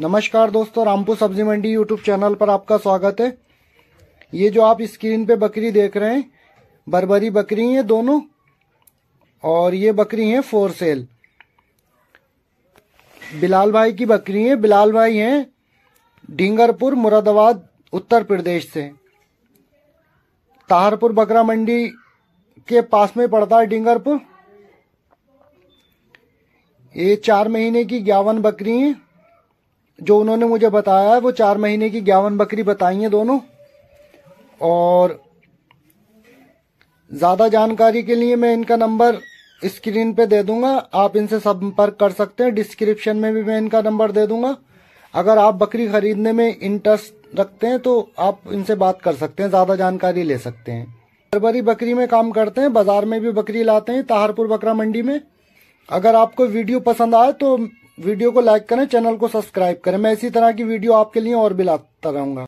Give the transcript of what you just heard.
नमस्कार दोस्तों रामपुर सब्जी मंडी यूट्यूब चैनल पर आपका स्वागत है ये जो आप स्क्रीन पे बकरी देख रहे हैं बरबरी बकरी हैं दोनों और ये बकरी हैं फोर सेल बिलाल भाई की बकरी हैं बिलाल भाई हैं ढींगरपुर मुरादाबाद उत्तर प्रदेश से ताहरपुर बकरा मंडी के पास में पड़ता है डींगरपुर ये चार महीने की ग्यावन बकरी हैं जो उन्होंने मुझे बताया है वो चार महीने की ग्यावन बकरी बताई है दोनों और ज़्यादा जानकारी के लिए मैं इनका नंबर स्क्रीन पे दे दूंगा आप इनसे संपर्क कर सकते हैं डिस्क्रिप्शन में भी मैं इनका नंबर दे दूंगा अगर आप बकरी खरीदने में इंटरेस्ट रखते हैं तो आप इनसे बात कर सकते हैं ज़्यादा जानकारी ले सकते हैं बरबरी बकरी में काम करते हैं बाज़ार में भी बकरी लाते हैं ताहरपुर बकरा मंडी में अगर आपको वीडियो पसंद आए तो वीडियो को लाइक करें चैनल को सब्सक्राइब करें मैं इसी तरह की वीडियो आपके लिए और भी लाता रहूंगा